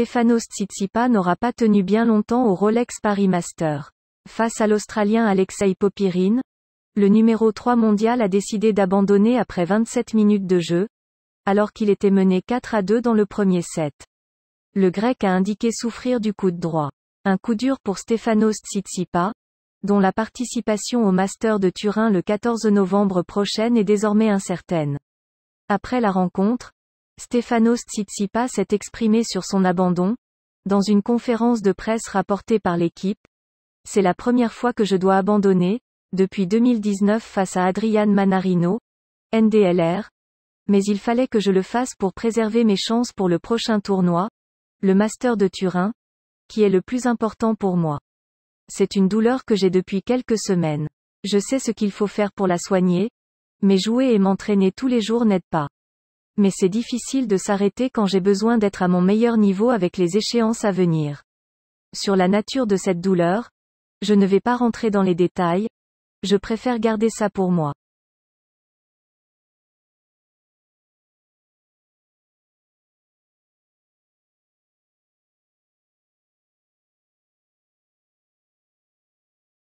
Stefanos Tsitsipa n'aura pas tenu bien longtemps au Rolex Paris Master. Face à l'Australien Alexei Popirine, le numéro 3 mondial a décidé d'abandonner après 27 minutes de jeu, alors qu'il était mené 4 à 2 dans le premier set. Le grec a indiqué souffrir du coup de droit. Un coup dur pour Stéphano Tsitsipa, dont la participation au Master de Turin le 14 novembre prochain est désormais incertaine. Après la rencontre, Stefano Tsitsipas s'est exprimé sur son abandon, dans une conférence de presse rapportée par l'équipe. C'est la première fois que je dois abandonner, depuis 2019 face à Adrian Manarino, NDLR, mais il fallait que je le fasse pour préserver mes chances pour le prochain tournoi, le Master de Turin, qui est le plus important pour moi. C'est une douleur que j'ai depuis quelques semaines. Je sais ce qu'il faut faire pour la soigner, mais jouer et m'entraîner tous les jours n'aide pas mais c'est difficile de s'arrêter quand j'ai besoin d'être à mon meilleur niveau avec les échéances à venir. Sur la nature de cette douleur, je ne vais pas rentrer dans les détails, je préfère garder ça pour moi.